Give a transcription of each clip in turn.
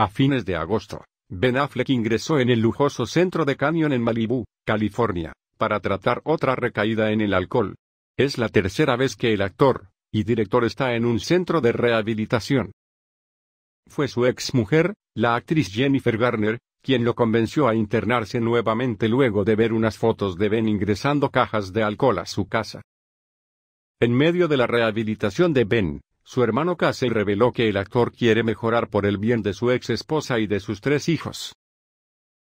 A fines de agosto, Ben Affleck ingresó en el lujoso centro de Canyon en Malibu, California, para tratar otra recaída en el alcohol. Es la tercera vez que el actor y director está en un centro de rehabilitación. Fue su exmujer, la actriz Jennifer Garner, quien lo convenció a internarse nuevamente luego de ver unas fotos de Ben ingresando cajas de alcohol a su casa. En medio de la rehabilitación de Ben, su hermano Casey reveló que el actor quiere mejorar por el bien de su ex esposa y de sus tres hijos.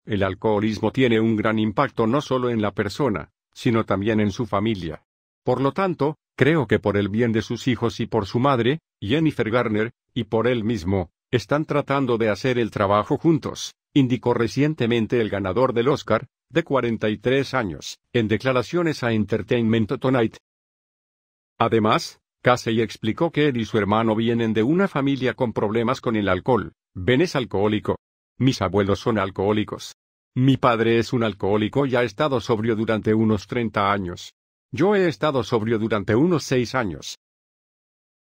El alcoholismo tiene un gran impacto no solo en la persona, sino también en su familia. Por lo tanto, creo que por el bien de sus hijos y por su madre, Jennifer Garner, y por él mismo, están tratando de hacer el trabajo juntos, indicó recientemente el ganador del Oscar, de 43 años, en declaraciones a Entertainment Tonight. Además, Casey explicó que él y su hermano vienen de una familia con problemas con el alcohol. Ben es alcohólico. Mis abuelos son alcohólicos. Mi padre es un alcohólico y ha estado sobrio durante unos 30 años. Yo he estado sobrio durante unos seis años.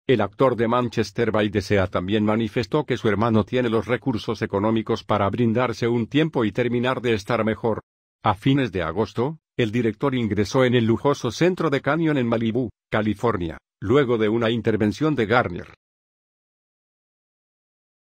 El actor de Manchester by Desea también manifestó que su hermano tiene los recursos económicos para brindarse un tiempo y terminar de estar mejor. A fines de agosto, el director ingresó en el lujoso centro de Canyon en Malibu, California luego de una intervención de Garner.